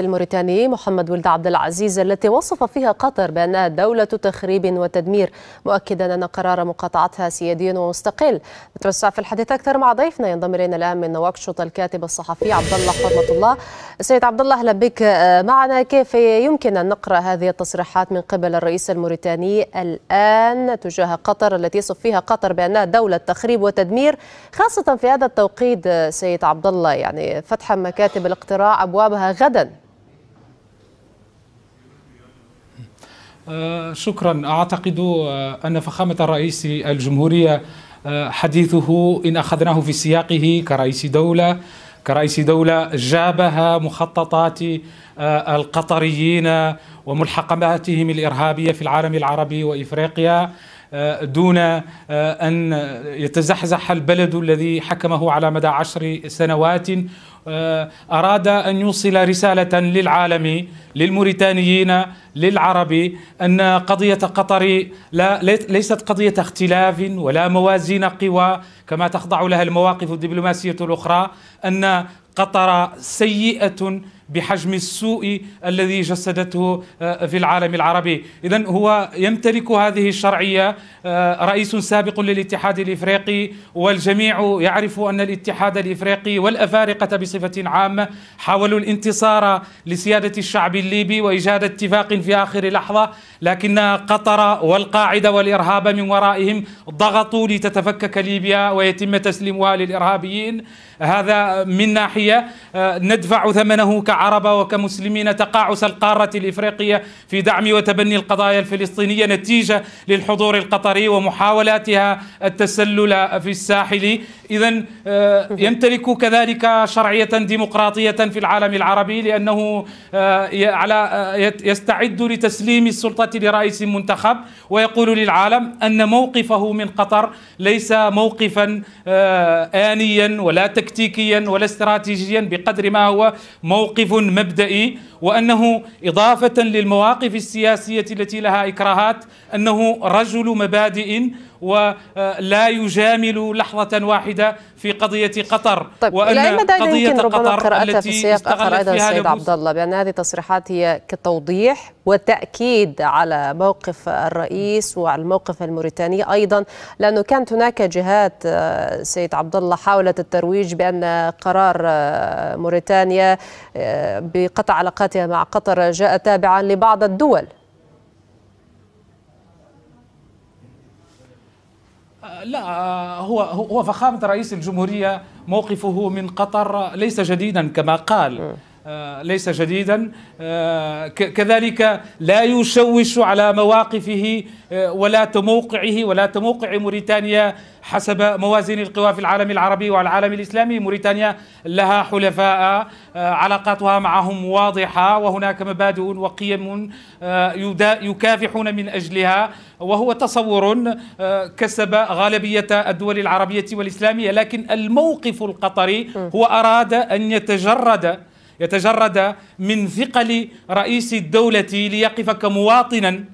الموريتاني محمد ولد عبد العزيز التي وصف فيها قطر بأنها دولة تخريب وتدمير مؤكدا أن قرار مقاطعتها سيادي ومستقل نتوسع في الحديث أكثر مع ضيفنا ينضم إلينا الآن من نواكشوط الكاتب الصحفي عبد الله حرمة الله سيد عبد الله أهلا بك آه، معنا كيف يمكن أن نقرأ هذه التصريحات من قبل الرئيس الموريتاني الآن تجاه قطر التي يصف فيها قطر بأنها دولة تخريب وتدمير خاصة في هذا التوقيت آه، سيد عبد الله يعني فتح مكاتب الاقتراع أبوابها غدا آه، شكرا أعتقد آه، أن فخامة الرئيس الجمهورية آه، حديثه إن أخذناه في سياقه كرئيس دولة كرئيس دولة جابها مخططات القطريين وملحقاتهم الإرهابية في العالم العربي وإفريقيا دون أن يتزحزح البلد الذي حكمه على مدى عشر سنوات آه، أراد أن يوصل رسالة للعالم للموريتانيين للعرب أن قضية قطر لا ليست قضية اختلاف ولا موازين قوى كما تخضع لها المواقف الدبلوماسية الأخرى أن قطر سيئة بحجم السوء الذي جسدته آه، في العالم العربي إذا هو يمتلك هذه الشرعية آه، رئيس سابق للاتحاد الإفريقي والجميع يعرف أن الاتحاد الإفريقي والأفارقة بصفة عامة حاولوا الانتصار لسيادة الشعب الليبي وإيجاد اتفاق في آخر لحظة لكن قطر والقاعدة والإرهاب من ورائهم ضغطوا لتتفكك ليبيا ويتم تسليمها للإرهابيين هذا من ناحية آه، ندفع ثمنه ك كعرب وكمسلمين تقاعس القارة الإفريقية في دعم وتبني القضايا الفلسطينية نتيجة للحضور القطري ومحاولاتها التسلل في الساحل إذا آه، يمتلك كذلك شرعية ديمقراطية في العالم العربي لأنه آه، على آه، يستعد لتسليم السلطة لرئيس منتخب ويقول للعالم أن موقفه من قطر ليس موقفا آنيا ولا تكتيكيا ولا استراتيجيا بقدر ما هو موقف مبدئي وأنه إضافة للمواقف السياسية التي لها إكراهات أنه رجل مبادئ ولا آه، يجامل لحظة واحدة في قضية قطر طيب وأن إلى أي مدى قضية قطر قرأتها في سياق آخر أيضا السيد عبد الله بأن هذه التصريحات هي كتوضيح وتأكيد على موقف الرئيس وعلى الموقف الموريتاني أيضا لأنه كانت هناك جهات آه، سيد عبد الله حاولت الترويج بأن قرار آه، موريتانيا بقطع علاقاتها مع قطر جاء تابعا لبعض الدول لا هو هو فخامه رئيس الجمهوريه موقفه من قطر ليس جديدا كما قال آه، ليس جديدا آه، كذلك لا يشوش على مواقفه آه، ولا تموقعه ولا تموقع موريتانيا حسب موازين القوى في العالم العربي والعالم الإسلامي موريتانيا لها حلفاء علاقاتها معهم واضحة وهناك مبادئ وقيم يكافحون من أجلها وهو تصور كسب غالبية الدول العربية والإسلامية لكن الموقف القطري هو أراد أن يتجرد يتجرد من ثقل رئيس الدولة ليقف كمواطنا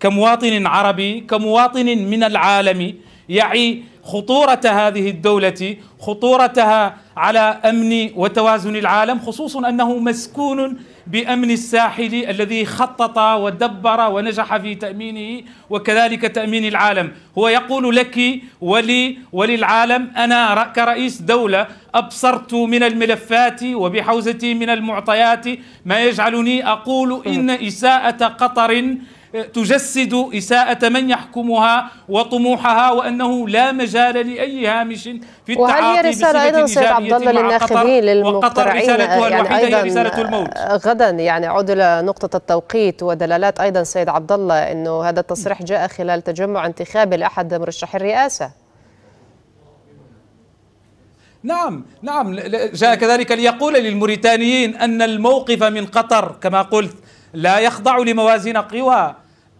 كمواطن عربي كمواطن من العالم يعي خطورة هذه الدولة خطورتها على أمن وتوازن العالم خصوصا أنه مسكون بأمن الساحل الذي خطط ودبر ونجح في تأمينه وكذلك تأمين العالم هو يقول لك ولي وللعالم أنا كرئيس دولة أبصرت من الملفات وبحوزتي من المعطيات ما يجعلني أقول إن إساءة قطر آه، تجسد إساءة من يحكمها وطموحها وأنه لا مجال لأي هامش في التعاطي وهل هي رسالة أيضا سيد عبد الله للناخبين للمقترعين يعني أيضا رسالة الموت آه، غدا يعني عود إلى نقطة التوقيت ودلالات أيضا سيد عبد الله أنه هذا التصريح جاء خلال تجمع انتخابي لأحد مرشحي الرئاسة نعم نعم جاء كذلك ليقول للموريتانيين أن الموقف من قطر كما قلت لا يخضع لموازين قوى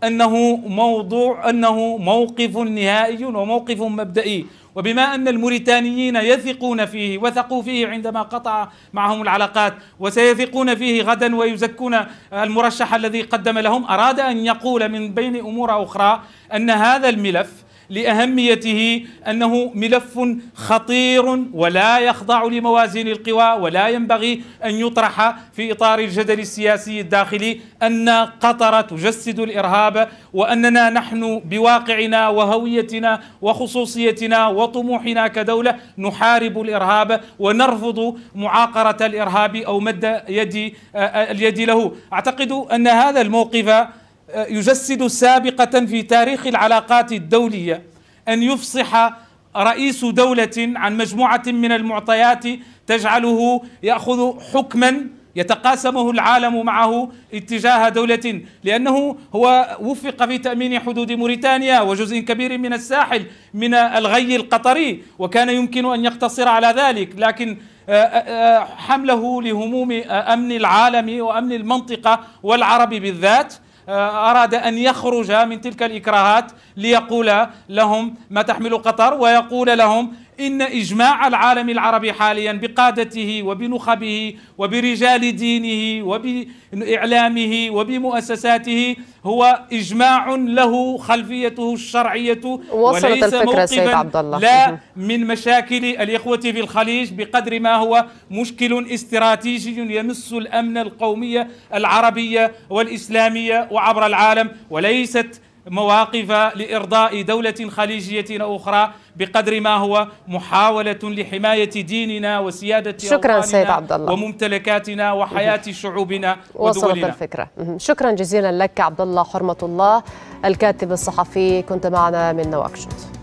أنه موضوع أنه موقف نهائي وموقف مبدئي وبما أن الموريتانيين يثقون فيه وثقوا فيه عندما قطع معهم العلاقات وسيثقون فيه غدا ويزكون المرشح الذي قدم لهم أراد أن يقول من بين أمور أخرى أن هذا الملف لأهميته أنه ملف خطير ولا يخضع لموازين القوى ولا ينبغي أن يطرح في إطار الجدل السياسي الداخلي أن قطر تجسد الإرهاب وأننا نحن بواقعنا وهويتنا وخصوصيتنا وطموحنا كدولة نحارب الإرهاب ونرفض معاقرة الإرهاب أو مد يد آه، آه، اليد له أعتقد أن هذا الموقف آه، يجسد سابقة في تاريخ العلاقات الدولية أن يفصح رئيس دولة عن مجموعة من المعطيات تجعله يأخذ حكما يتقاسمه العالم معه اتجاه دولة لأنه هو وفق في تأمين حدود موريتانيا وجزء كبير من الساحل من الغي القطري وكان يمكن أن يقتصر على ذلك لكن آه، آه، حمله لهموم أمن العالم وأمن المنطقة والعرب بالذات آه، أراد أن يخرج من تلك الإكراهات ليقول لهم ما تحمل قطر ويقول لهم إن إجماع العالم العربي حاليا بقادته وبنخبه وبرجال دينه وبإعلامه وبمؤسساته هو إجماع له خلفيته الشرعية وصلت وليس الفكرة موقفا سيد عبد الله. لا من مشاكل الإخوة في الخليج بقدر ما هو مشكل استراتيجي يمس الأمن القومي العربية والإسلامية وعبر العالم وليست مواقف لارضاء دوله خليجيه اخرى بقدر ما هو محاوله لحمايه ديننا وسياده شكرا سيد عبد الله وممتلكاتنا وحياه شعوبنا وصلت الفكره شكرا جزيلا لك عبد الله حرمه الله الكاتب الصحفي كنت معنا من نواكشوط